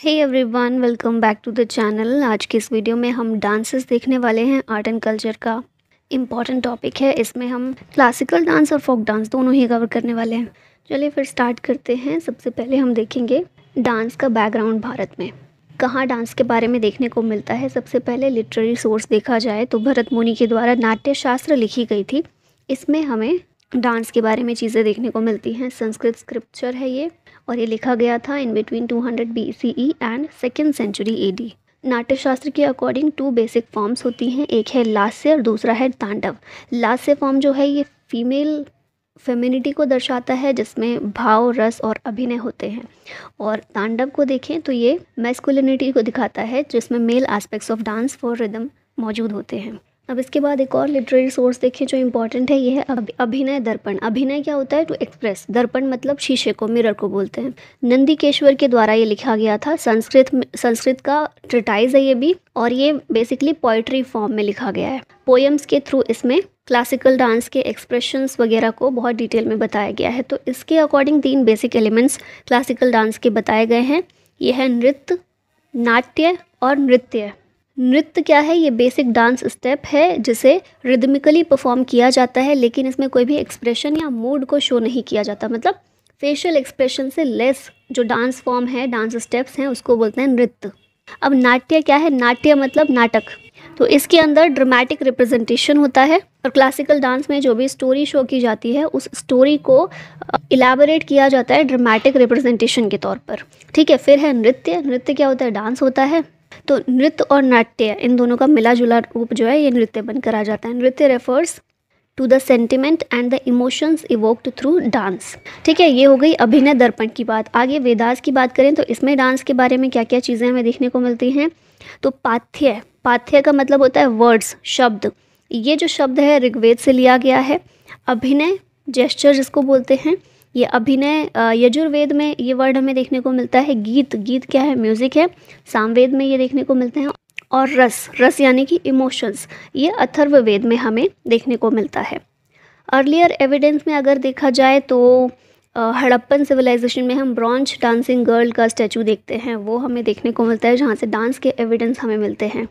Hey everyone welcome back to the channel आज के इस वीडियो में हम डांसेस देखने वाले हैं आर्ट एंड कल्चर का इम्पॉर्टेंट टॉपिक है इसमें हम क्लासिकल डांस और फोक डांस दोनों ही कवर करने वाले हैं चलिए फिर स्टार्ट करते हैं सबसे पहले हम देखेंगे डांस का बैकग्राउंड भारत में कहाँ डांस के बारे में देखने को मिलता है सबसे पहले लिटरेरी सोर्स देखा जाए तो भरत मुनि के द्वारा नाट्य शास्त्र लिखी गई थी इसमें हमें डांस के बारे में चीज़ें देखने को मिलती हैं संस्कृत स्क्रिप्चर है ये और ये लिखा गया था in between 200 hundred B C E and second century A D Natyashastra के अकॉर्डिंग टू बेसिक फॉर्म्स होती हैं एक है लास्य और दूसरा है तांडव लास्य फॉर्म जो है ये फीमेल फेमिनिटी को दर्शाता है जिसमें भाव रस और अभिनय होते हैं और तांडव को देखें तो ये मैस्कुलिनिटी को दिखाता है जिसमें male aspects of dance for rhythm मौजूद होते हैं अब इसके बाद एक और लिटरेरी सोर्स देखिए जो इम्पोर्टेंट है ये है अभिनय दर्पण अभिनय क्या होता है टू एक्सप्रेस दर्पण मतलब शीशे को मिरर को बोलते हैं नंदीकेश्वर के द्वारा ये लिखा गया था संस्कृत संस्कृत का ट्रिटाइज है ये भी और ये बेसिकली पोइट्री फॉर्म में लिखा गया है पोएम्स के थ्रू इसमें क्लासिकल डांस के एक्सप्रेशंस वगैरह को बहुत डिटेल में बताया गया है तो इसके अकॉर्डिंग तीन बेसिक एलिमेंट्स क्लासिकल डांस के बताए गए हैं यह है नृत्य नाट्य और नृत्य नृत्य क्या है ये बेसिक डांस स्टेप है जिसे रिदमिकली परफॉर्म किया जाता है लेकिन इसमें कोई भी एक्सप्रेशन या मूड को शो नहीं किया जाता मतलब फेशियल एक्सप्रेशन से लेस जो डांस फॉर्म है डांस स्टेप्स हैं उसको बोलते हैं नृत्य अब नाट्य क्या है नाट्य मतलब नाटक तो इसके अंदर ड्रामेटिक रिप्रेजेंटेशन होता है और क्लासिकल डांस में जो भी स्टोरी शो की जाती है उस स्टोरी को इलाबोरेट किया जाता है ड्रामेटिक रिप्रेजेंटेशन के तौर पर ठीक है फिर है नृत्य नृत्य क्या होता है डांस होता है तो नृत्य और नाट्य इन दोनों का मिला जुला रूप जो है ये नृत्य बनकर आ जाता है nritya refers to the sentiment and the emotions evoked through dance ठीक है ये हो गई अभिनय दर्पण की बात आगे वेदास की बात करें तो इसमें डांस के बारे में क्या क्या चीज़ें हमें देखने को मिलती हैं तो पाथ्य पाथ्य का मतलब होता है वर्ड्स शब्द ये जो शब्द है ऋग्वेद से लिया गया है अभिनय जेस्चर जिसको बोलते हैं ये अभिनय यजुर्वेद में ये वर्ड हमें देखने को मिलता है गीत गीत क्या है म्यूज़िक है सामवेद में ये देखने को मिलते हैं और रस रस यानी कि इमोशंस ये अथर्ववेद में हमें देखने को मिलता है अर्लियर एविडेंस में अगर देखा जाए तो हड़प्पन सिविलाइजेशन में हम ब्रॉन्च डांसिंग गर्ल का स्टैचू देखते हैं वो हमें देखने को मिलता है जहाँ से डांस के एविडेंस हमें मिलते हैं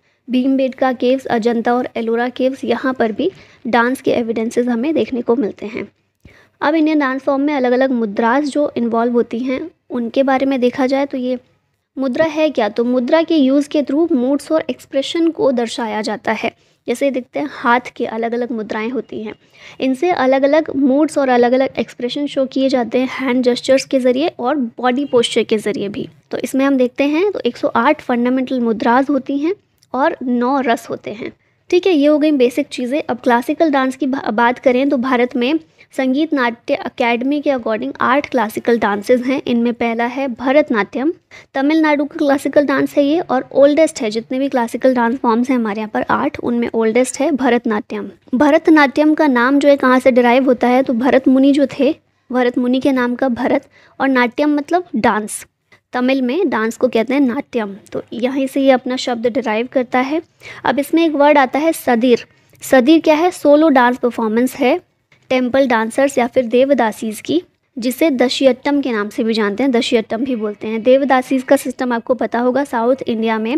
का केव्स अजंता और एलोरा केव्स यहाँ पर भी डांस के एविडेंसेस हमें देखने को मिलते हैं अब इंडियन डांस फॉर्म में अलग अलग मुद्रास जो इन्वॉल्व होती हैं उनके बारे में देखा जाए तो ये मुद्रा है क्या तो मुद्रा के यूज़ के थ्रू मूड्स और एक्सप्रेशन को दर्शाया जाता है जैसे देखते हैं हाथ के अलग अलग मुद्राएं होती हैं इनसे अलग अलग मूड्स और अलग अलग एक्सप्रेशन शो किए जाते हैं हैंड जस्चर्स के ज़रिए और बॉडी पोस्चर के ज़रिए भी तो इसमें हम देखते हैं तो 108 फंडामेंटल मुद्राज होती हैं और नौ रस होते हैं ठीक है ये हो गई बेसिक चीज़ें अब क्लासिकल डांस की बात करें तो भारत में संगीत नाट्य अकेडमी के अकॉर्डिंग आठ क्लासिकल डांसेस हैं इनमें पहला है भरतनाट्यम तमिलनाडु का क्लासिकल डांस है ये और ओल्डेस्ट है जितने भी क्लासिकल डांस फॉर्म्स हैं हमारे यहाँ पर आठ उनमें ओल्डेस्ट है भरतनाट्यम भरतनाट्यम का नाम जो है कहाँ से डिराइव होता है तो भरत मुनि जो थे भरत मुनि के नाम का भरत और नाट्यम मतलब डांस तमिल में डांस को कहते हैं नाट्यम तो यहीं से ये यह अपना शब्द डिराइव करता है अब इसमें एक वर्ड आता है सदीर सदीर क्या है सोलो डांस परफॉर्मेंस है टेम्पल डांसर्स या फिर देवदासीज की जिसे दशयट्टम के नाम से भी जानते हैं दशयट्टम भी बोलते हैं देवदासीज का सिस्टम आपको पता होगा साउथ इंडिया में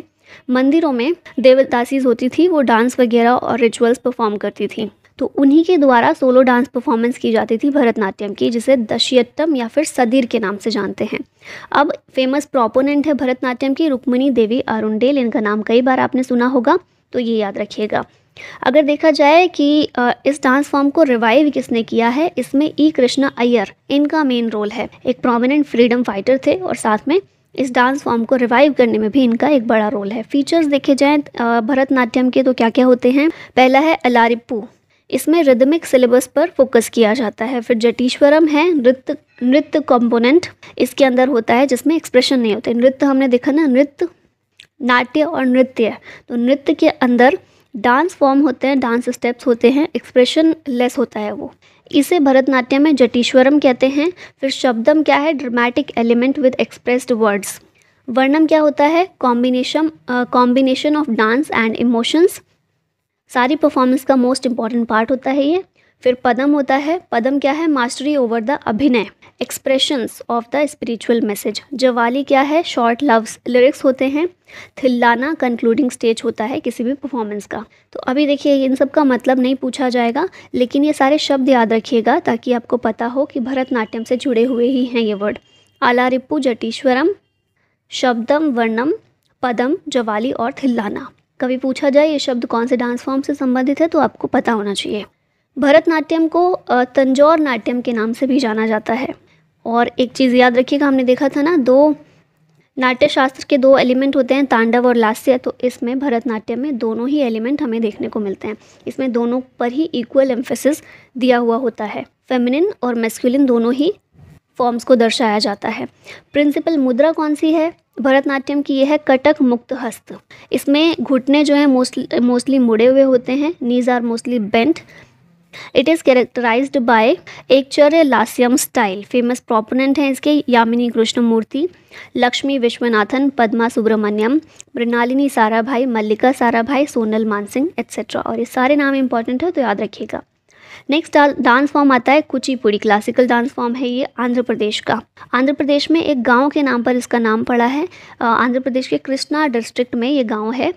मंदिरों में देवदासीज होती थी वो डांस वगैरह और रिचुअल्स परफॉर्म करती थी तो उन्हीं के द्वारा सोलो डांस परफॉर्मेंस की जाती थी भरतनाट्यम की जिसे दशयट्टम या फिर सदीर के नाम से जानते हैं अब फेमस प्रोपोनेंट है भरतनाट्यम की रुक्मिणी देवी अरुण डेल इनका नाम कई बार आपने सुना होगा तो ये याद रखिएगा अगर देखा जाए कि इस डांस फॉर्म को रिवाइव किसने किया है इसमें ई कृष्णा अय्यर इनका मेन रोल है एक प्रोमिनेंट फ्रीडम फाइटर थे और साथ में इस डांस फॉर्म को रिवाइव करने में भी इनका एक बड़ा रोल है फीचर्स देखे जाएँ भरतनाट्यम के तो क्या क्या होते हैं पहला है अलारिप्पू इसमें रिदमिक सिलेबस पर फोकस किया जाता है फिर जटीश्वरम है नृत्य नृत्य कंपोनेंट इसके अंदर होता है जिसमें एक्सप्रेशन नहीं होते नृत्य हमने देखा ना नृत्य नाट्य और नृत्य तो नृत्य के अंदर डांस फॉर्म होते हैं डांस स्टेप्स होते हैं एक्सप्रेशन लेस होता है वो इसे भरतनाट्यम में जटीश्वरम कहते हैं फिर शब्दम क्या है dramatic element with expressed words varnam क्या होता है combination combination of dance and emotions सारी परफॉर्मेंस का मोस्ट इम्पॉर्टेंट पार्ट होता है ये फिर पदम होता है पदम क्या है mastery over the abhinaya expressions of the spiritual message javali क्या है शॉर्ट लव्स लिरिक्स होते हैं थिल्लाना कंक्लूडिंग स्टेज होता है किसी भी परफॉर्मेंस का तो अभी देखिए इन सब का मतलब नहीं पूछा जाएगा लेकिन ये सारे शब्द याद रखिएगा ताकि आपको पता हो कि भरतनाट्यम से जुड़े हुए ही हैं ये वर्ड आलारिप्पू जटीश्वरम शब्दम वर्णम पदम जवाली और थिल्लाना कभी पूछा जाए ये शब्द कौन से डांस फॉर्म से संबंधित है तो आपको पता होना चाहिए भरतनाट्यम को तंजौर नाट्यम के नाम से भी जाना जाता है और एक चीज़ याद रखिएगा हमने देखा था ना दो नाट्यशास्त्र के दो एलिमेंट होते हैं तांडव और लास्य तो इसमें भरतनाट्यम में दोनों ही एलिमेंट हमें देखने को मिलते हैं इसमें दोनों पर ही इक्वल एम्फेसिस दिया हुआ होता है फेमिनिन और मेस्कुलिन दोनों ही फॉर्म्स को दर्शाया जाता है प्रिंसिपल मुद्रा कौन सी है भरतनाट्यम की यह है कटक मुक्त हस्त इसमें घुटने जो है मोस्टली मोस्टली मुड़े हुए होते हैं knees are mostly bent it is characterise by चर लास्यम स्टाइल फेमस प्रोपोनेंट हैं इसके यामिनी कृष्णमूर्ति लक्ष्मी विश्वनाथन पद्मा सुब्रमण्यम मृणालिनी साराभाई मल्लिका साराभाई सोनल मानसिंह एक्सेट्रा और ये सारे नाम इंपॉर्टेंट है तो याद रखिएगा नेक्स्ट डांस फॉर्म आता है कुचिपुड़ी क्लासिकल डांस फॉर्म है ये आंध्र प्रदेश का आंध्र प्रदेश में एक गांव के नाम पर इसका नाम पड़ा है आंध्र प्रदेश के कृष्णा डिस्ट्रिक्ट में ये गांव है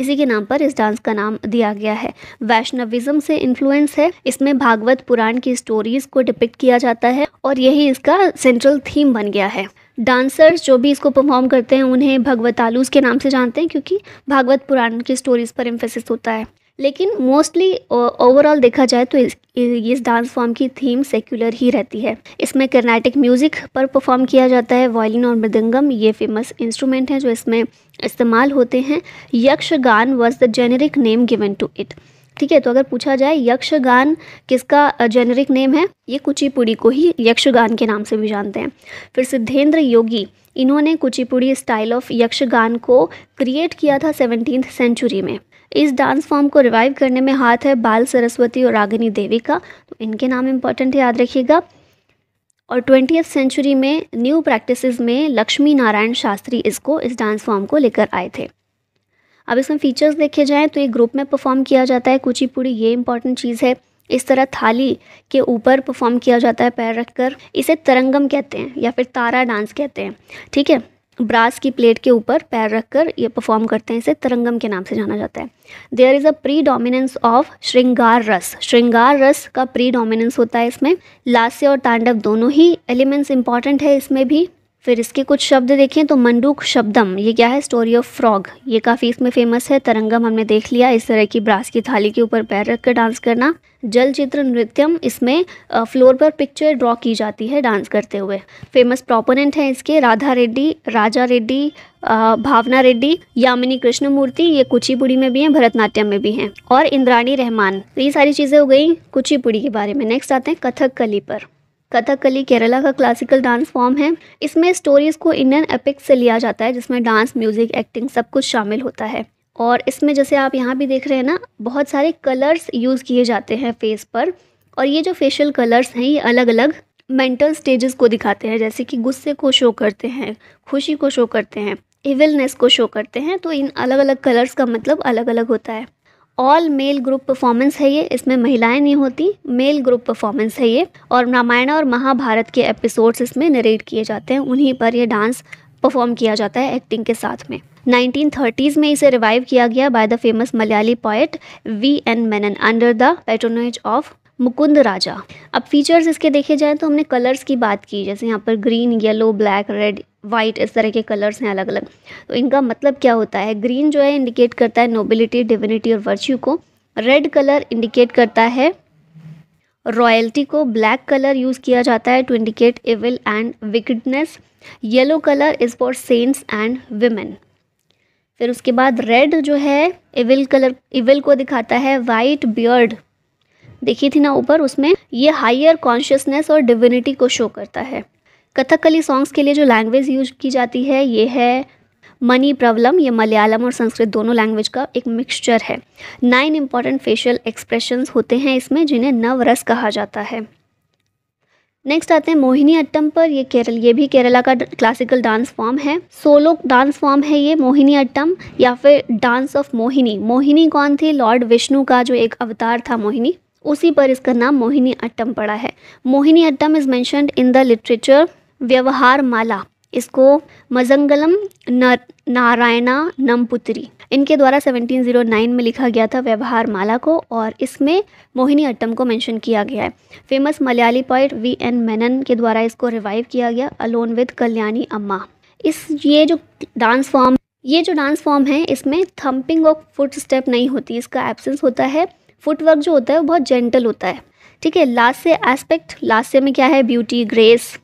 इसी के नाम पर इस डांस का नाम दिया गया है वैष्णविज्म से इन्फ्लुएंस है इसमें भागवत पुराण की स्टोरीज को डिपिक्ट किया जाता है और यही इसका सेंट्रल थीम बन गया है डांसर्स जो भी इसको परफॉर्म करते हैं उन्हें भगवत आलूज के नाम से जानते हैं क्योंकि भागवत पुराण की स्टोरीज पर इम्फेसिस होता है लेकिन मोस्टली ओवरऑल देखा जाए तो इस इस डांस फॉर्म की थीम सेक्युलर ही रहती है इसमें कर्नाटिक म्यूज़िक पर परफॉर्म किया जाता है वायलिन और मृदंगम ये फेमस इंस्ट्रूमेंट हैं जो इसमें इस्तेमाल होते हैं Yakshagana was the generic name given to it ठीक है तो अगर पूछा जाए यक्षगान किसका जेनरिक नेम है ये कुचिपुड़ी को ही यक्षगान के नाम से भी जानते हैं फिर सिद्धेंद्र योगी इन्होंने कुचिपुड़ी स्टाइल ऑफ यक्षगान को क्रिएट किया था सेवनटीन सेंचुरी में इस डांस फॉर्म को रिवाइव करने में हाथ है बाल सरस्वती और रागिनी देवी का तो इनके नाम इम्पॉर्टेंट याद रखिएगा और ट्वेंटी सेंचुरी में न्यू प्रैक्टिसेस में लक्ष्मी नारायण शास्त्री इसको इस डांस फॉर्म को लेकर आए थे अब इसमें फीचर्स देखे जाएँ तो ये ग्रुप में परफॉर्म किया जाता है कुचिपुड़ी ये इंपॉर्टेंट चीज़ है इस तरह थाली के ऊपर परफॉर्म किया जाता है पैर रखकर इसे तरंगम कहते हैं या फिर तारा डांस कहते हैं ठीक है ब्रास की प्लेट के ऊपर पैर रखकर ये परफॉर्म करते हैं इसे तरंगम के नाम से जाना जाता है there is a predominance of shringara rasa श्रृंगार रस का प्री डोमिनेंस होता है इसमें लास्य और तांडव दोनों ही एलिमेंट्स इंपॉर्टेंट है इसमें भी फिर इसके कुछ शब्द देखें तो मंडूक शब्दम ये क्या है स्टोरी ऑफ फ्रॉग ये काफ़ी इसमें फेमस है तरंगम हमने देख लिया इस तरह की ब्रास की थाली के ऊपर पैर रख कर डांस करना जल चित्र नृत्यम इसमें फ्लोर पर पिक्चर ड्रॉ की जाती है डांस करते हुए फेमस प्रोपोनेंट हैं इसके राधा रेड्डी राजा रेड्डी भावना रेड्डी यामिनी कृष्णमूर्ति ये कुचिपुड़ी में भी हैं भरतनाट्यम में भी हैं और इंद्राणी रहमान तो ये सारी चीज़ें हो गई कुचिपुड़ी के बारे में नेक्स्ट आते हैं कली पर कथकली केरला का क्लासिकल डांस फॉर्म है इसमें स्टोरीज को इंडियन एपिक्स से लिया जाता है जिसमें डांस म्यूजिक एक्टिंग सब कुछ शामिल होता है और इसमें जैसे आप यहाँ भी देख रहे हैं ना बहुत सारे कलर्स यूज़ किए जाते हैं फेस पर और ये जो फेशियल कलर्स हैं ये अलग अलग मेंटल स्टेजेस को दिखाते हैं जैसे कि गुस्से को शो करते हैं खुशी को शो करते हैं इविलनेस को शो करते हैं तो इन अलग अलग कलर्स का मतलब अलग अलग होता है ऑल मेल ग्रुप परफॉर्मेंस है ये इसमें महिलाएं नहीं होती मेल ग्रुप परफॉर्मेंस है ये और रामायण और महाभारत के एपिसोड्स इसमें नरेट किए जाते हैं उन्हीं पर यह डांस परफॉर्म किया जाता है एक्टिंग के साथ में 1930s में इसे रिवाइव किया गया by the famous Malayali poet V N Menon under the patronage of Mukunda Raja अब फीचर्स इसके देखे जाए तो हमने कलर्स की बात की जैसे यहाँ पर green yellow black red white इस तरह के कलर्स हैं अलग अलग तो इनका मतलब क्या होता है ग्रीन जो है इंडिकेट करता है नोबिलिटी डिविनिटी और वर्च्यू को रेड कलर इंडिकेट करता है रॉयल्टी को ब्लैक कलर यूज़ किया जाता है to indicate evil and wickedness yellow colour is for saints and women फिर उसके बाद रेड जो है एविल कलर इविल को दिखाता है वाइट बियर्ड देखी थी ना ऊपर उसमें ये हायर कॉन्शियसनेस और डिविनिटी को शो करता है कथकली सॉन्ग्स के लिए जो लैंग्वेज यूज की जाती है ये है मनी प्रॉब्लम ये मलयालम और संस्कृत दोनों लैंग्वेज का एक मिक्सचर है नाइन इंपॉर्टेंट फेशियल एक्सप्रेशंस होते हैं इसमें जिन्हें नवरस कहा जाता है नेक्स्ट आते हैं मोहिनी अट्टम पर ये केरल ये भी केरला का क्लासिकल डांस फॉर्म है सोलो डांस फॉर्म है ये मोहिनी अट्टम या फिर डांस ऑफ मोहिनी मोहिनी कौन थी लॉर्ड विष्णु का जो एक अवतार था मोहिनी उसी पर इसका नाम मोहिनी अट्टम पड़ा है Mohini Attam is mention in the literature Vyavahara Mala इसको मजंगलम नारायणा नमपुत्री इनके द्वारा 1709 में लिखा गया था व्यवहार माला को और इसमें मोहिनी अट्टम को मेंशन किया गया है famous Malayali poet V N Menon के द्वारा इसको रिवाइव किया गया अलोन विद कल्याणी अम्मा इस ये जो डांस फॉर्म ये जो डांस फॉर्म है इसमें थंपिंग ऑफ फुट स्टेप नहीं होती इसका एब्सेंस होता है फुटवर्क जो होता है वो बहुत जेंटल होता है ठीक है लास्य एस्पेक्ट लास्य में क्या है ब्यूटी ग्रेस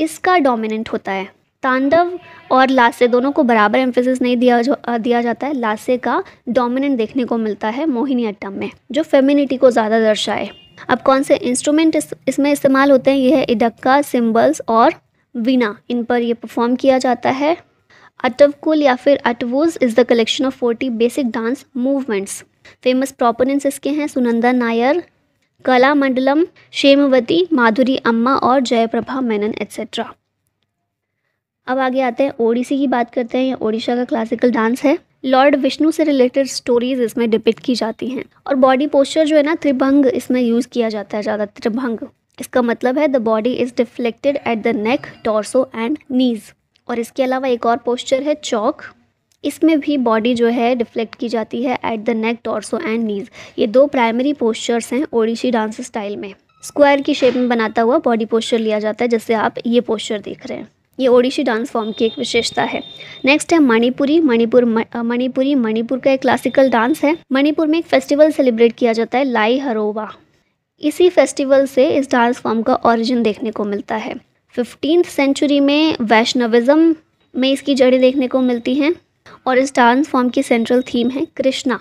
इसका डोमिनेंट होता है तांडव और लास्य दोनों को बराबर एम्फेसिस नहीं दिया जा, दिया जाता है लास्य का डोमिनेंट देखने को मिलता है मोहिनी अट्टम में जो फेमिनिटी को ज़्यादा दर्शाए अब कौन से इंस्ट्रूमेंट इस, इसमें इस्तेमाल होते हैं ये है इडक्का सिम्बल्स और वीना इन पर यह परफॉर्म किया जाता है अटवकुल या फिर adavus is the collection of forty basic dance movements famous proponents इसके हैं सुनंदा नायर कला मंडलम शेमवती माधुरी अम्मा और जयप्रभा मेनन एट्सेट्रा अब आगे आते हैं ओडिसी की बात करते हैं ये ओडिशा का क्लासिकल डांस है लॉर्ड विष्णु से रिलेटेड स्टोरीज इसमें डिपिक्ट की जाती हैं और बॉडी पोस्चर जो है ना त्रिभंग इसमें यूज़ किया जाता है ज़्यादा त्रिभंग इसका मतलब है the body is deflected at the neck torso and knees और इसके अलावा एक और पोस्चर है चौक इसमें भी बॉडी जो है डिफ्लेक्ट की जाती है at the neck torso and knees ये दो प्राइमरी पोस्चर्स हैं ओडिशी डांस स्टाइल में स्क्वायर की शेप में बनाता हुआ बॉडी पोस्चर लिया जाता है जैसे आप ये पोस्चर देख रहे हैं ये ओडिशी डांस फॉर्म की एक विशेषता है नेक्स्ट है मणिपुरी मणिपुर मणिपुरी मणिपुर का एक क्लासिकल डांस है मणिपुर में एक फेस्टिवल सेलिब्रेट किया जाता है लाई हरोवा इसी फेस्टिवल से इस डांस फॉर्म का ओरिजिन देखने को मिलता है फिफ्टीन सेंचुरी में वैष्णविज्म में इसकी जड़ें देखने को मिलती हैं और इस डांस फॉर्म की सेंट्रल थीम है कृष्णा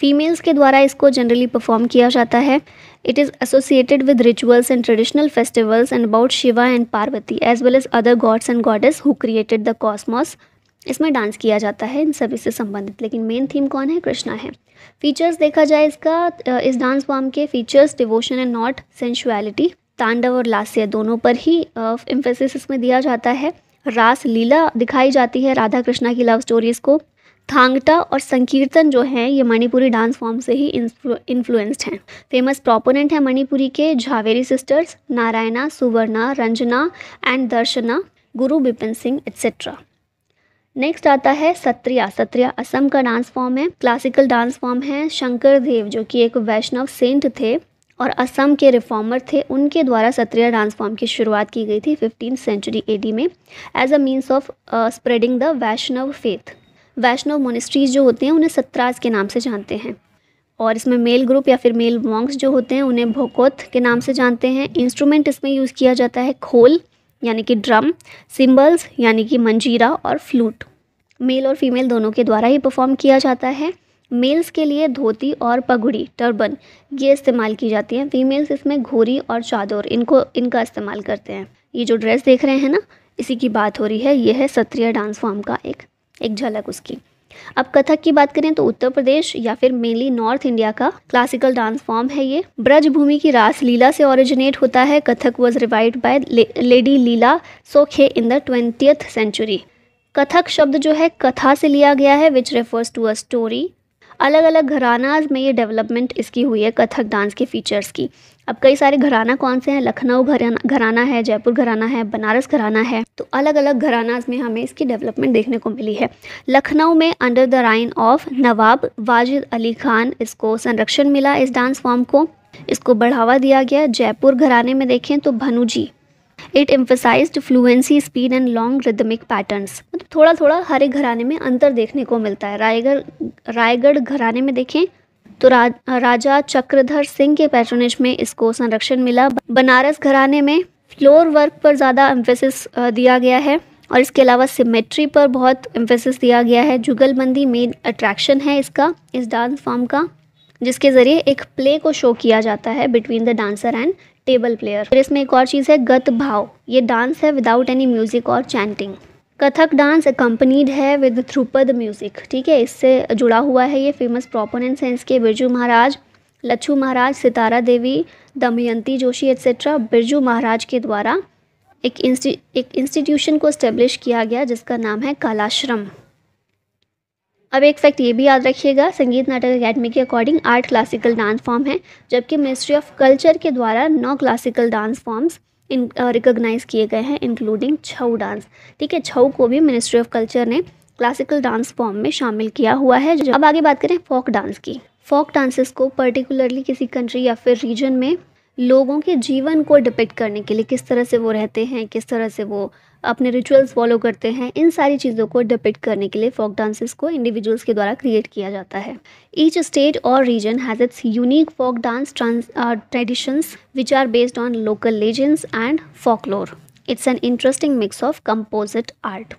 फीमेल्स के द्वारा इसको जनरली परफॉर्म किया जाता है it is associated with rituals and traditional festivals and about Shiva and Parvati as well as other gods and goddess who created the cosmos इसमें डांस किया जाता है इन सभी से संबंधित लेकिन मेन थीम कौन है कृष्णा है फीचर्स देखा जाए इसका इस डांस फॉर्म के features devotion and not sensuality tandava और लास्य दोनों पर ही एम्फेसिस इसमें दिया जाता है रासलीला दिखाई जाती है राधा कृष्णा की लव स्टोरीज़ को थांगटा और संकीर्तन जो हैं ये मणिपुरी डांस फॉर्म से ही इन्फ्लुएंस्ड हैं फेमस प्रोपोनेंट हैं मणिपुरी के Jhaveri sisters Narayana Suvarna Ranjana and Darshana Guru Bipin Singh etcetera next आता है सत्रिया सत्रिया असम का डांस फॉर्म है क्लासिकल डांस फॉर्म है शंकर देव जो कि एक वैष्णव सेंट थे और असम के रिफॉर्मर थे उनके द्वारा सत्रिया डांस फॉर्म की शुरुआत की गई थी फिफ्टीन सेंचुरी एडी में as a means of spreading the Vaishnava faith Vaishnava monasteries जो होते हैं उन्हें सत्रास के नाम से जानते हैं और इसमें मेल ग्रुप या फिर मेल मॉन्ग्स जो होते हैं उन्हें भोकोत के नाम से जानते हैं इंस्ट्रूमेंट इसमें यूज़ किया जाता है खोल यानी कि ड्रम सिम्बल्स यानी कि मंजीरा और फ्लूट मेल और फीमेल दोनों के द्वारा ही परफॉर्म किया जाता है मेल्स के लिए धोती और पगड़ी टर्बन ये इस्तेमाल की जाती हैं फीमेल्स इसमें घोरी और चादोर इनको इनका इस्तेमाल करते हैं ये जो ड्रेस देख रहे हैं ना इसी की बात हो रही है यह है सत्रिया डांस फॉर्म का एक एक झलक उसकी अब कथक की बात करें तो उत्तर प्रदेश या फिर मेनली नॉर्थ इंडिया का क्लासिकल डांस फॉर्म है ये ब्रज भूमि की रास लीला से ओरिजिनेट होता है Kathak was revived by lady Leela Sokhey in the twentieth century Kathak शब्द जो है कथा से लिया गया है which refers to a story अलग अलग घरानाज में ये डेवलपमेंट इसकी हुई है कथक डांस के फीचर्स की अब कई सारे घराना कौन से हैं लखनऊ घराना घराना है जयपुर घराना है बनारस घराना है तो अलग अलग घरानाज में हमें इसकी डेवलपमेंट देखने को मिली है लखनऊ में under the reign of Nawab Wajid Ali Khan इसको संरक्षण मिला इस डांस फॉर्म को इसको बढ़ावा दिया गया जयपुर घराने में देखें तो भनुजी it emphasise fluency speed and long rhythmic patterns मतलब थोड़ा थोड़ा हर एक घराने में अंतर देखने को मिलता है रायगढ़ रायगढ़ घराने में देखें तो रा, राजा चक्रधर सिंह के पैटर्नेज में इसको संरक्षण मिला बनारस घराने में फ्लोर वर्क पर ज़्यादा एम्फेसिस दिया गया है और इसके अलावा सिमेट्री पर बहुत एम्फेसिस दिया गया है जुगलबंदी मेन अट्रैक्शन है इसका इस डांस फॉर्म का जिसके ज़रिए एक प्ले को शो किया जाता है between the dancer and tabla player फिर इसमें एक और चीज़ है गत भाव ये डांस है विदाउट एनी म्यूज़िक और चैंटिंग कथक डांस कंपनीड है विद थ्रुपद म्यूज़िक ठीक है इससे जुड़ा हुआ है ये फेमस प्रोपोनेंट्स हैं इसके बिरजू महाराज लच्छू महाराज सितारा देवी दमयंती जोशी एट्सेट्रा बिरजू महाराज के द्वारा एक इंस्टी एक इंस्टीट्यूशन को इस्टेब्लिश किया गया जिसका नाम है कलाश्रम अब एक फैक्ट ये भी याद रखिएगा संगीत नाटक अकेडमी के अकॉर्डिंग आठ क्लासिकल डांस फॉर्म है जबकि मिनिस्ट्री ऑफ कल्चर के द्वारा नौ क्लासिकल डांस फॉर्म्स इन रिकोगनाइज किए गए हैं इंक्लूडिंग छऊ डांस ठीक है छऊ को भी मिनिस्ट्री ऑफ कल्चर ने क्लासिकल डांस फॉर्म में शामिल किया हुआ है जो अब आगे बात करें फोक डांस की फोक डांसेस को पर्टिकुलरली किसी कंट्री या फिर रीजन में लोगों के जीवन को डिपेक्ट करने के लिए किस तरह से वो रहते हैं किस तरह से वो अपने रिचुअल्स फॉलो करते हैं इन सारी चीज़ों को डिपिक्ट करने के लिए फोक डांसेस को इंडिविजुअल्स के द्वारा क्रिएट किया जाता है ईच स्टेट और region has its unique folk dance traditions which are based on local legends and folklore it's an interesting mix of composite art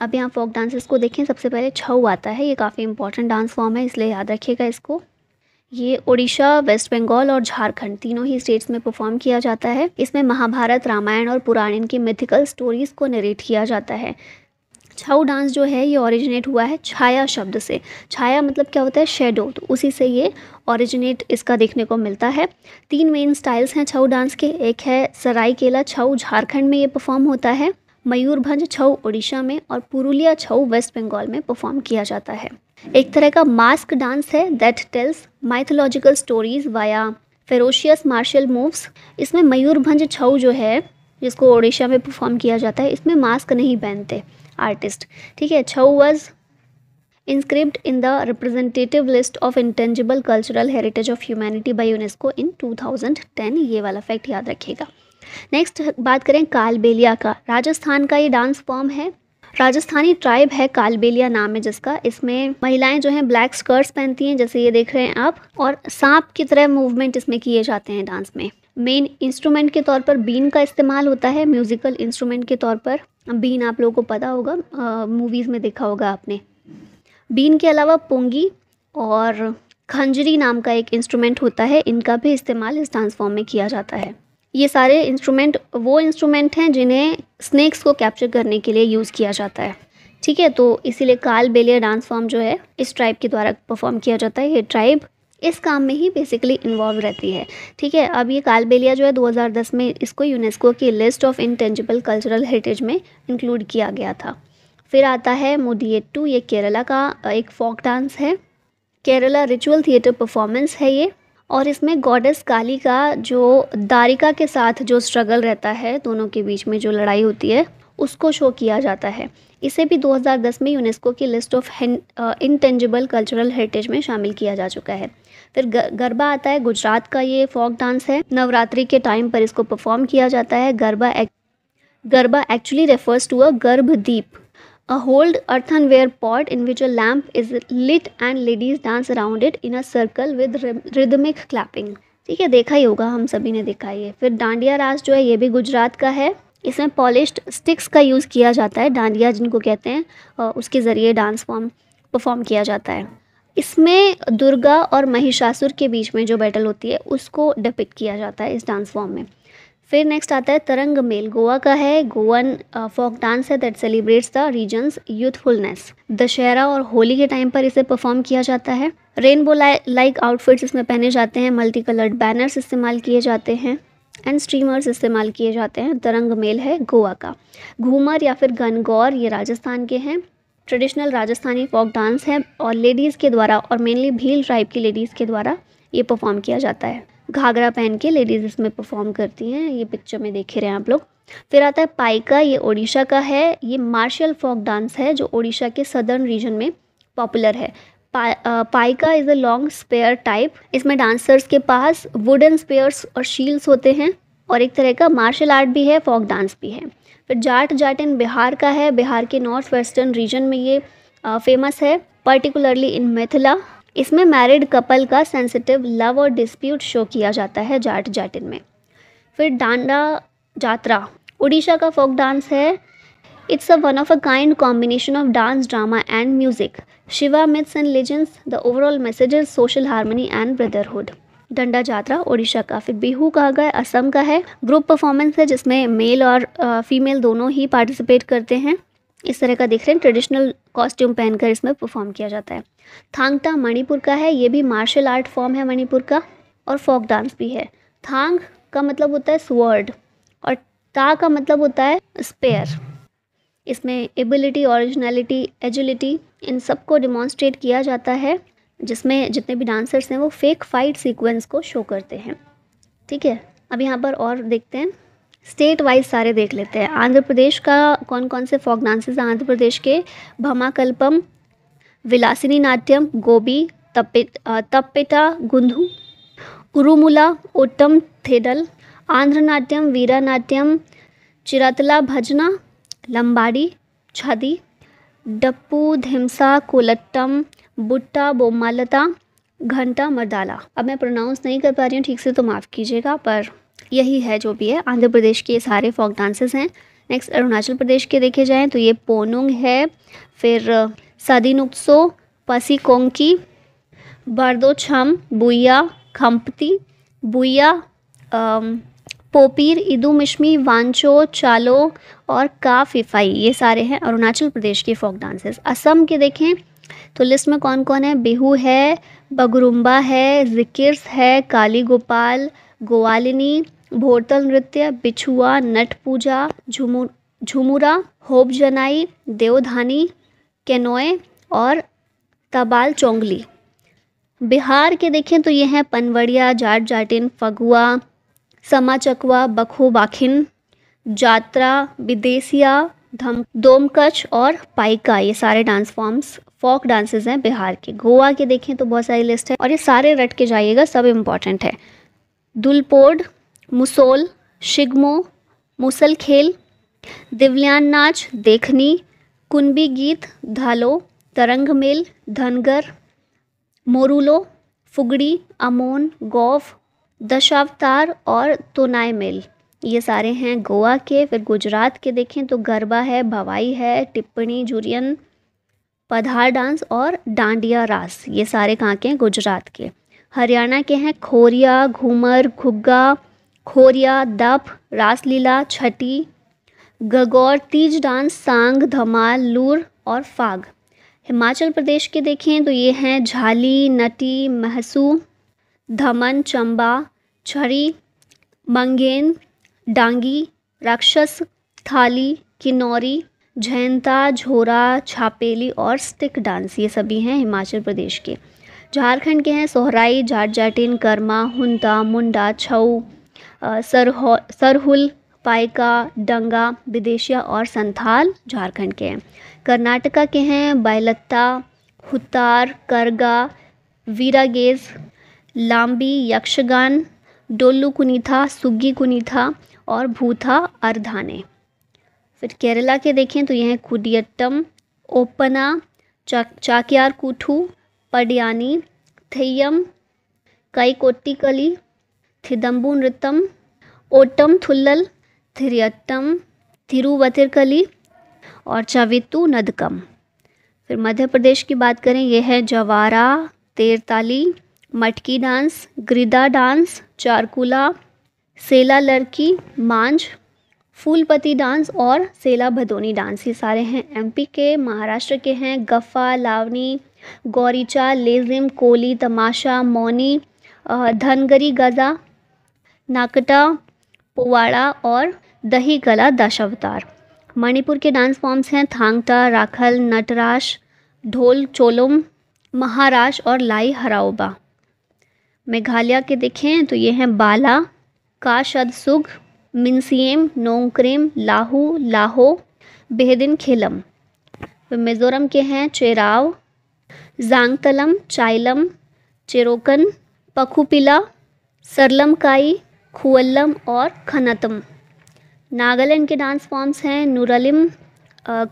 अब यहाँ फोक डांसेस को देखें सबसे पहले छऊ आता है ये काफ़ी इंपॉर्टेंट डांस फॉर्म है इसलिए याद रखिएगा इसको ये ओडिशा वेस्ट बंगाल और झारखंड तीनों ही स्टेट्स में परफॉर्म किया जाता है इसमें महाभारत रामायण और पुराण की मिथिकल स्टोरीज़ को नरेट किया जाता है छऊ डांस जो है ये ओरिजिनेट हुआ है छाया शब्द से छाया मतलब क्या होता है शेडो तो उसी से ये ओरिजिनेट इसका देखने को मिलता है तीन मेन स्टाइल्स हैं छऊ डांस के एक है सरायकेला छऊ झारखंड में ये परफॉर्म होता है मयूरभंज छऊ उड़ीसा में और पुरुलिया छऊ वेस्ट बंगाल में परफॉर्म किया जाता है एक तरह का मास्क डांस है that tells mythological stories via ferocious martial moves इसमें मयूरभंज छऊ जो है जिसको ओडिशा में परफॉर्म किया जाता है इसमें मास्क नहीं पहनते आर्टिस्ट ठीक है Chhau was the in list of list cultural intangible of humanity by UNESCO in two thousand 2010 ये वाला फैक्ट याद रखिएगा नेक्स्ट बात करें कालबेलिया का राजस्थान का ये डांस फॉर्म है राजस्थानी ट्राइब है कालबेलिया नाम है जिसका इसमें महिलाएं जो हैं ब्लैक स्कर्ट्स पहनती हैं जैसे ये देख रहे हैं आप और सांप की तरह मूवमेंट इसमें किए जाते हैं डांस में मेन इंस्ट्रूमेंट के तौर पर बीन का इस्तेमाल होता है म्यूज़िकल इंस्ट्रूमेंट के तौर पर बीन आप लोगों को पता होगा मूवीज़ में देखा होगा आपने बीन के अलावा पोंगी और खंजरी नाम का एक इंस्ट्रूमेंट होता है इनका भी इस्तेमाल इस डांस फॉर्म में किया जाता है ये सारे इंस्ट्रूमेंट वो इंस्ट्रूमेंट हैं जिन्हें स्नैक्स को कैप्चर करने के लिए यूज़ किया जाता है ठीक है तो इसीलिए काल बेलिया डांस फॉर्म जो है इस ट्राइब के द्वारा परफॉर्म किया जाता है ये ट्राइब इस काम में ही बेसिकली इन्वॉल्व रहती है ठीक है अब ये काल बेलिया जो है 2010 में इसको यूनेस्को की list of intangible cultural heritage में इंक्लूड किया गया था फिर आता है मोडिएट्टू ये केरला का एक फोक डांस है केरला रिचुअल थिएटर परफॉर्मेंस है ये और इसमें गॉडेस काली का जो दारिका के साथ जो स्ट्रगल रहता है दोनों के बीच में जो लड़ाई होती है उसको शो किया जाता है इसे भी 2010 में यूनेस्को की list of intangible cultural heritage में शामिल किया जा चुका है फिर गरबा आता है गुजरात का ये फोक डांस है नवरात्रि के टाइम पर इसको परफॉर्म किया जाता है Garba Garba actually refers to a garbhadeep a hold earthenware pot in which a lamp is lit and ladies dance around it in a circle with rhythmic clapping ठीक है देखा ही होगा हम सभी ने देखा ये फिर डांडिया रास जो है ये भी गुजरात का है इसमें पॉलिश्ड स्टिक्स का यूज़ किया जाता है डांडिया जिनको कहते हैं उसके ज़रिए डांस फॉर्म परफॉर्म किया जाता है इसमें दुर्गा और महिषासुर के बीच में जो बैटल होती है उसको डिपिक्ट किया जाता है इस डांस फॉर्म में फिर नेक्स्ट आता है तरंग मेल गोवा का है गोवन फोक डांस है that celebrates the region's youthfulness Dussehra और होली के टाइम पर इसे परफॉर्म किया जाता है रेनबो लाइक आउटफिट्स इसमें पहने जाते हैं मल्टी कलर्ड बैनर्स इस्तेमाल किए जाते हैं एंड स्ट्रीमर्स इस्तेमाल किए जाते हैं तरंग मेल है गोवा का घूमर या फिर गनगौर ये राजस्थान के हैं ट्रेडिशनल राजस्थानी फोक डांस है और लेडीज़ के द्वारा और मेनली भील ट्राइब की लेडीज़ के द्वारा ये परफॉर्म किया जाता है घाघरा पहन के लेडीज़ इसमें परफॉर्म करती हैं ये पिक्चर में देखे रहे हैं आप लोग फिर आता है पाइका ये ओडिशा का है ये मार्शल फोक डांस है जो ओडिशा के सदर्न रीजन में पॉपुलर है पा, Paika is a long spear type इसमें डांसर्स के पास वुडन स्पेयर्स और शील्स होते हैं और एक तरह का मार्शल आर्ट भी है फोक डांस भी है फिर जाट जाट इन बिहार का है बिहार के नॉर्थ वेस्टर्न रीजन में ये फेमस है पर्टिकुलरली इन मिथिला इसमें मैरिड कपल का सेंसिटिव लव और डिस्प्यूट शो किया जाता है जाट जाटिन में फिर डांडा जात्रा उड़ीसा का फोक डांस है it's a one of a kind combination of dance drama and music Shiva myths and legends the overall message is social harmony and brotherhood Danda Jatra Odisha का फिर बिहू कहा गया असम का है ग्रुप परफॉर्मेंस है जिसमें मेल और फीमेल दोनों ही पार्टिसिपेट करते हैं इस तरह का देख रहे हैं ट्रेडिशनल कॉस्ट्यूम पहनकर इसमें परफॉर्म किया जाता है थांगटा मणिपुर का है ये भी मार्शल आर्ट फॉर्म है मणिपुर का और फोक डांस भी है थांग का मतलब होता है स्वर्ड और ता का मतलब होता है स्पेयर इसमें एबिलिटी ओरिजिनलिटी एजिलिटी इन सब को डिमॉन्स्ट्रेट किया जाता है जिसमें जितने भी डांसर्स हैं वो फेक फाइट सीक्वेंस को शो करते हैं ठीक है अब यहाँ पर और देखते हैं स्टेट वाइज सारे देख लेते हैं आंध्र प्रदेश का कौन कौन से फोक डांसेस आंध्र प्रदेश के भमाकल्पम विलासिनी नाट्यम गोबी तपेट तपेटा गुंधु उरुमुला ओटम थेडल आंध्र नाट्यम वीरा नाट्यम चिरातला भजना लंबाड़ी छादी डप्पू धिमसा कोलट्टम बुट्टा बोमालता घंटा मर्दाला अब मैं प्रोनाउंस नहीं कर पा रही हूँ ठीक से तो माफ़ कीजिएगा पर यही है जो भी है आंध्र प्रदेश के ये सारे फोक डांसेस हैं नेक्स्ट अरुणाचल प्रदेश के देखे जाएँ तो ये पोनुंग है फिर नुकसो पसी कोंकी बर्दो छम बुया खम्पती बुया पोपीर इदू मिश्मी वांचो चालो और का फिफाई ये सारे हैं अरुणाचल प्रदेश के फोक डांसेस असम के देखें तो लिस्ट में कौन कौन है बिहू है बगरुम्बा है जिकिर्स है काली गोपाल ग्वालिनी भोरतल नृत्य बिछुआ नट पूजा झुमुरा होप जनाई देवधानी केनोए और तबाल चोंगली बिहार के देखें तो ये हैं पनवड़िया जाट जाटिन फगुआ समा चकवा बखो बाखिन जात्रा विदेशिया धम दोमकच और पाइका ये सारे डांस फॉर्म्स फोक डांसेस हैं बिहार के गोवा के देखें तो बहुत सारी लिस्ट है और ये सारे रट के जाइएगा सब इम्पॉर्टेंट है दुलपोड मुसोल शिगमो मुसल खेल दिव्यान नाच देखनी कुनबी गीत धालो तरंग मेल धनगर मोरूलो फुगड़ी अमोन गौफ दशावतार और तोनाय मेल ये सारे हैं गोवा के फिर गुजरात के देखें तो गरबा है भवाई है टिप्पणी जुरियन पधार डांस और डांडिया रास ये सारे कहाँ के हैं गुजरात के हरियाणा के हैं खोरिया घूमर घुग्गा खोरिया दप रासलीला छठी गगौर तीज डांस सांग धमाल लूर और फाग हिमाचल प्रदेश के देखें तो ये हैं झाली नटी महसू धमन चंबा छड़ी मंगेन डांगी राक्षस थाली किन्नौरी जयंता झोरा छापेली और स्टिक डांस ये सभी हैं हिमाचल प्रदेश के झारखंड के हैं सोहराई जाट जाटिन कर्मा मुंडा छऊ सरहो सरहुल पाइका डंगा विदेशिया और संथाल झारखंड के हैं कर्नाटका के हैं बैलत्ता हुतार करगा वीरागेज लाम्बी यक्षगान डोलू कुनीथा सुग्गी कुनीथा और भूथा अर्धाने फिर केरला के देखें तो यह हैं कुडियट्टम ओपना चा चाकियार कुठू पडयानी थेयम कईकोटिकली थिदम्बू नृतम ओटम थुल्लल थिरियतम थिरुवतिरकली और चवितु नदकम फिर मध्य प्रदेश की बात करें यह है जवारा तेरताली मटकी डांस ग्रिदा डांस चारकुला सेला लड़की मांझ फूलपति डांस और सेला भदोनी डांस ये सारे हैं एमपी के महाराष्ट्र के हैं गफ़ा लावनी गौरीचा लेजिम कोली तमाशा मौनी धनगरी गज़ा नाकटा पुवाड़ा और दही कला दशावतार मणिपुर के डांस फॉर्म्स हैं थांगटा राखल नटराश ढोल चोलम महाराज और लाई हराओबा मेघालय के देखें तो ये हैं बाला काशद सुग मिनसीम नोंग्रेम लाहू लाहो बेहदिन खिलम मिज़ोरम के हैं चेराव जांगतलम चाइलम चेरोकन पखुपिला सरलमकाई खुअल्लम और खनतम नागालैंड के डांस फॉर्म्स हैं नुरलिम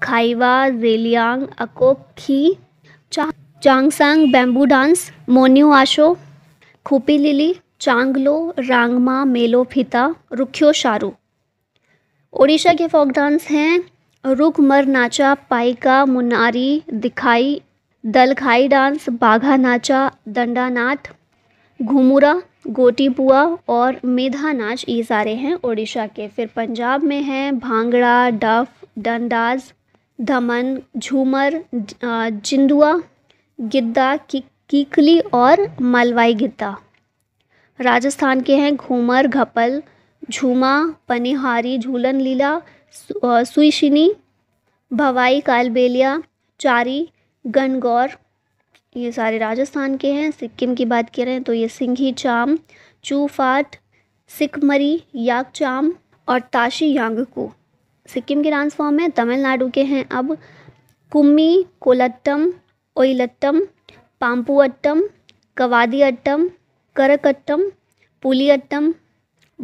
खाइवा जेलियांग अकोखी चा चांगसांग बैम्बू डांस मोन्यू आशो खुपी लिली चांगलो रांगमा मेलो फिता रुख्यो शारू ओडिशा के फोक डांस हैं रुख मर नाचा पाइका मुनारी दिखाई दलखाई डांस बाघा नाचा दंडा नाच घूमुरा गोटीपुआ और मेधा नाच ये सारे हैं उड़ीसा के फिर पंजाब में हैं भांगड़ा डफ डंडाज धमन झूमर जिंदुआ गिद्दा की, कीकली और मलवाई गिद्दा राजस्थान के हैं घूमर घपल झूमा पनिहारी झूलन लीला सुईशिनी भवाई कालबेलिया चारी गनगौर ये सारे राजस्थान के हैं सिक्किम की बात करें तो ये सिंघी चाम चूफाट सिकमरी याक चाम और ताशी यांगकू सिक्किम के डांस फॉर्म हैं तमिलनाडु के हैं अब कुम्मी कोलट्टम ओइलट्टम पाम्पूअट्टम कवादी अट्टम करकट्टम पुली अट्टम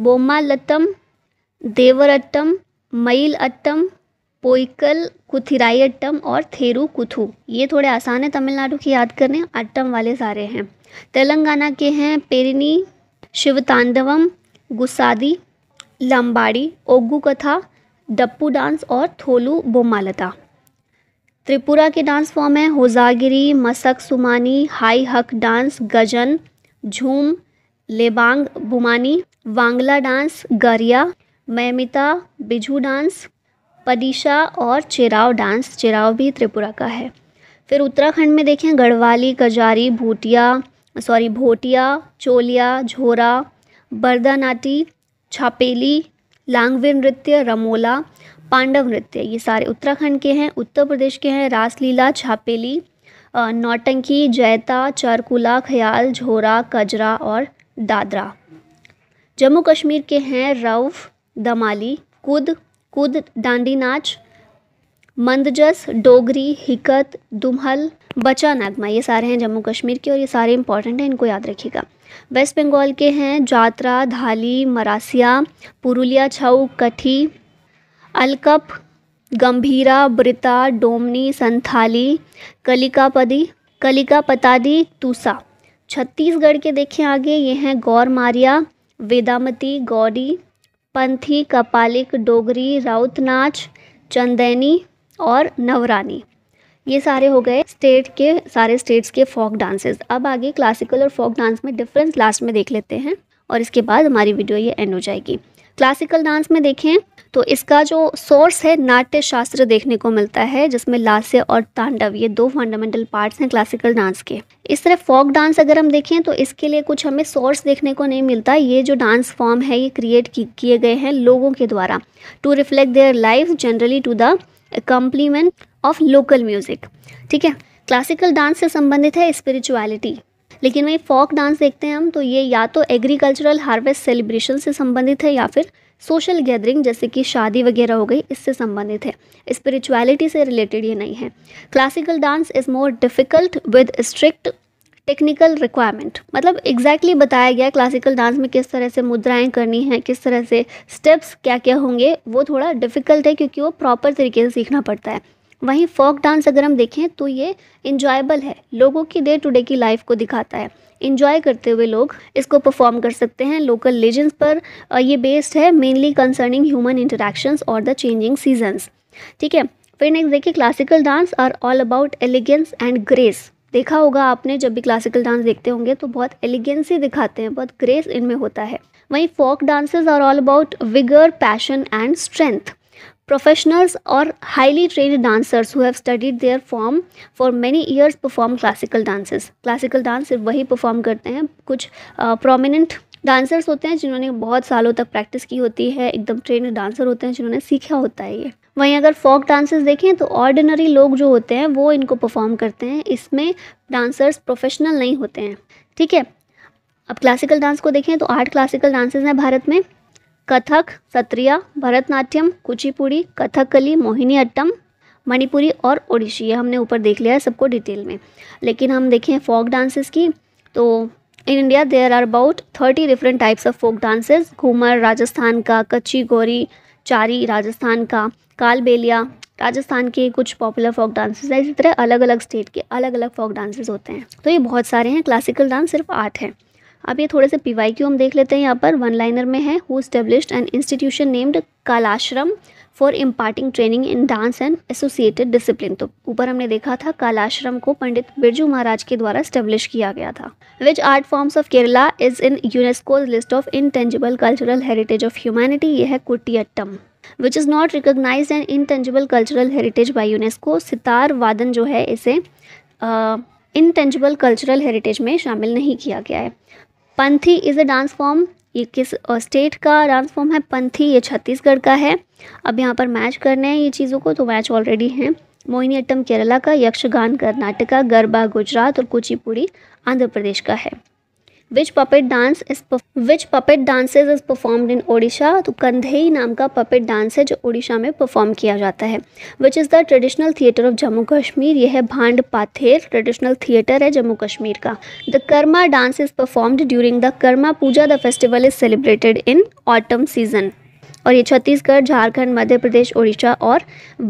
बोमालट्टम देवरअट्टम मईल अट्टम पोइकल अट्टम और थेरू कुथू ये थोड़े आसान है तमिलनाडु की याद करने अट्टम वाले सारे हैं तेलंगाना के हैं पेरिनी शिवतांडवम गुसादी लंबाड़ी ओगू कथा डप्पू डांस और थोलू बोमालता त्रिपुरा के डांस फॉर्म है होजागिरी मसक सुमानी हाई हक डांस गजन झूम लेबांग बुमानी वांगला डांस गरिया मैमिता बिजू डांस पदिशा और चिराव डांस चिराव भी त्रिपुरा का है फिर उत्तराखंड में देखें गढ़वाली कजारी भूटिया सॉरी भोटिया चोलिया झोरा बरदानाटी छापेली लांगवीर नृत्य रमोला पांडव नृत्य ये सारे उत्तराखंड के हैं उत्तर प्रदेश के हैं रासलीला छापेली नौटंकी जैता चारकुला खयाल झोरा कजरा और दादरा जम्मू कश्मीर के हैं रऊफ़ दमाली कुद कुद डांडी नाच मंदजस डोगरी हिकत दुमहल बचा नागमा ये सारे हैं जम्मू कश्मीर के और ये सारे इंपॉर्टेंट हैं इनको याद रखिएगा वेस्ट बंगाल के हैं जात्रा धाली मरासिया पुरुलिया छऊ कठी अलकप गंभीरा ब्रिता डोमनी संथाली कलिकापदी कलिकापतादी तूसा छत्तीसगढ़ के देखें आगे ये हैं गौर मारिया वेदामती गौरी पंथी कपालिक डोगरी राउत नाच चंदैनी और नवरानी ये सारे हो गए स्टेट के सारे स्टेट्स के फोक डांसेस अब आगे क्लासिकल और फोक डांस में डिफरेंस लास्ट में देख लेते हैं और इसके बाद हमारी वीडियो ये एंड हो जाएगी क्लासिकल डांस में देखें तो इसका जो सोर्स है नाट्य शास्त्र देखने को मिलता है जिसमें लास्य और तांडव ये दो फंडामेंटल पार्ट्स हैं क्लासिकल डांस के इस तरह फोक डांस अगर हम देखें तो इसके लिए कुछ हमें सोर्स देखने को नहीं मिलता ये जो डांस फॉर्म है ये क्रिएट किए गए हैं लोगों के द्वारा to reflect their life generally to the complement of local music ठीक है क्लासिकल डांस से संबंधित है स्पिरिचुअलिटी लेकिन वही फोक डांस देखते हैं हम तो ये या तो एग्रीकल्चरल हार्वेस्ट सेलिब्रेशन से संबंधित है या फिर सोशल गैदरिंग जैसे कि शादी वगैरह हो गई इससे संबंधित है स्पिरिचुअलिटी से रिलेटेड ये नहीं है classical dance is more difficult with strict technical requirement मतलब एग्जैक्टली exactly बताया गया क्लासिकल डांस में किस तरह से मुद्राएं करनी है किस तरह से स्टेप्स क्या क्या होंगे वो थोड़ा डिफ़िकल्ट है क्योंकि वो प्रॉपर तरीके से सीखना पड़ता है वहीं फोक डांस अगर हम देखें तो ये इंजॉयबल है लोगों की डे टू डे की लाइफ को दिखाता है इंजॉय करते हुए लोग इसको परफॉर्म कर सकते हैं लोकल लेजेंड्स पर ये बेस्ड है मेनली कंसर्निंग ह्यूमन इंटरेक्शंस और द चेंजिंग सीजन्स ठीक है फिर नेक्स्ट देखिए classical dance are all about elegance and grace देखा होगा आपने जब भी क्लासिकल डांस देखते होंगे तो बहुत एलिगेंस ही दिखाते हैं बहुत ग्रेस इनमें होता है वहीं folk dances are all about vigour passion and strength Professionals or highly trained dancers who have studied their form for many years perform classical dances. Classical dance sirf wahi perform karte hain kuch uh, prominent dancers hote hain jinhone bahut saalon tak practice ki hoti hai ekdam trained dancer hote hain jinhone sikha hota hai ye वहीं अगर folk dances देखें तो ordinary लोग जो होते हैं वो इनको परफॉर्म करते हैं इसमें डांसर्स प्रोफेशनल नहीं होते हैं ठीक है अब क्लासिकल डांस को देखें तो आठ क्लासिकल डांसेस हैं भारत में कथक सत्रिया भरतनाट्यम कुचिपुड़ी कथकली मोहिनी अट्टम मणिपुरी और ओडिशी ये हमने ऊपर देख लिया है सबको डिटेल में लेकिन हम देखें फोक डांसेस की तो in India there are about thirty different types of folk dances Ghoomar Rajasthan का कच्ची गोरी चारी राजस्थान का कालबेलिया राजस्थान के कुछ पॉपुलर फोक डांसेस हैं इसी तरह अलग अलग स्टेट के अलग अलग फोक डांसेस होते हैं तो ये बहुत सारे हैं क्लासिकल डांस सिर्फ आठ है अब ये थोड़े से पी वाई क्यू हम देख लेते हैं यहाँ पर वन लाइनर में है who establish an institution named Kalashram for imparting training in dance and associated discipline तो ऊपर हमने देखा था कालाश्रम को पंडित बिरजू महाराज के द्वारा स्टेब्लिश किया गया था which art forms of Kerala is in UNESCO list of intangible cultural heritage of humanity ये है Kutiyattam which is not recognise and intangible cultural heritage by UNESCO sitar वादन जो है इसे इंटेंजिबल कल्चरल हेरिटेज में शामिल नहीं किया गया है Panthi is a dance form ये किस स्टेट का डांस फॉर्म है पंथी ये छत्तीसगढ़ का है अब यहाँ पर मैच करने हैं ये चीज़ों को तो मैच ऑलरेडी हैं मोहिनी अट्टम केरला का यक्षगान कर्नाटका गरबा गुजरात और कुचिपुड़ी आंध्र प्रदेश का है which puppet dance is which puppet dances is performed in Odisha तो कंधेई नाम का पपेट डांस है जो ओडिशा में परफॉर्म किया जाता है which is the traditional theatre of Jammu Kashmir यह है भांड पाथेर ट्रेडिशनल थिएटर है जम्मू कश्मीर का the Karma dance is performed during the Karma Puja the festival is celebrated in autumn season और ये छत्तीसगढ़ झारखंड मध्य प्रदेश उड़ीसा और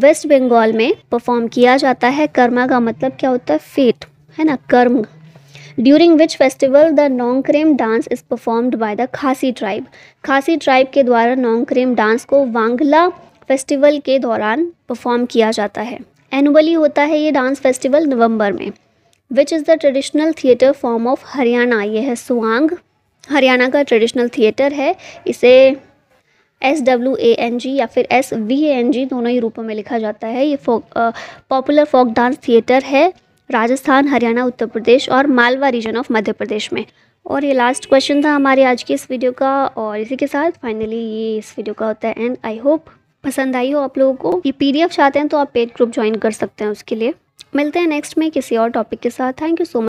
वेस्ट बंगाल में परफॉर्म किया जाता है कर्मा का मतलब क्या होता है फेट है ना Karma during which festival the Nongkrem dance is performed by the Khasi tribe Khasi tribe के द्वारा नोंगक्रेम डांस को वांगला फेस्टिवल के दौरान परफॉर्म किया जाता है एनुअली होता है ये डांस फेस्टिवल नवंबर में which is the traditional theatre form of Haryana ये है सुआंग हरियाणा का ट्रेडिशनल थिएटर है इसे S W A N G या फिर S V A N G दोनों ही रूपों में लिखा जाता है ये folk popular folk dance theatre है राजस्थान हरियाणा उत्तर प्रदेश और मालवा रीजन ऑफ मध्य प्रदेश में और ये लास्ट क्वेश्चन था हमारे आज के इस वीडियो का और इसी के साथ फाइनली ये इस वीडियो का होता है एंड आई होप पसंद आई हो आप लोगों को ये पीडीएफ चाहते हैं तो आप पेड ग्रुप ज्वाइन कर सकते हैं उसके लिए मिलते हैं नेक्स्ट में किसी और टॉपिक के साथ थैंक यू सो मच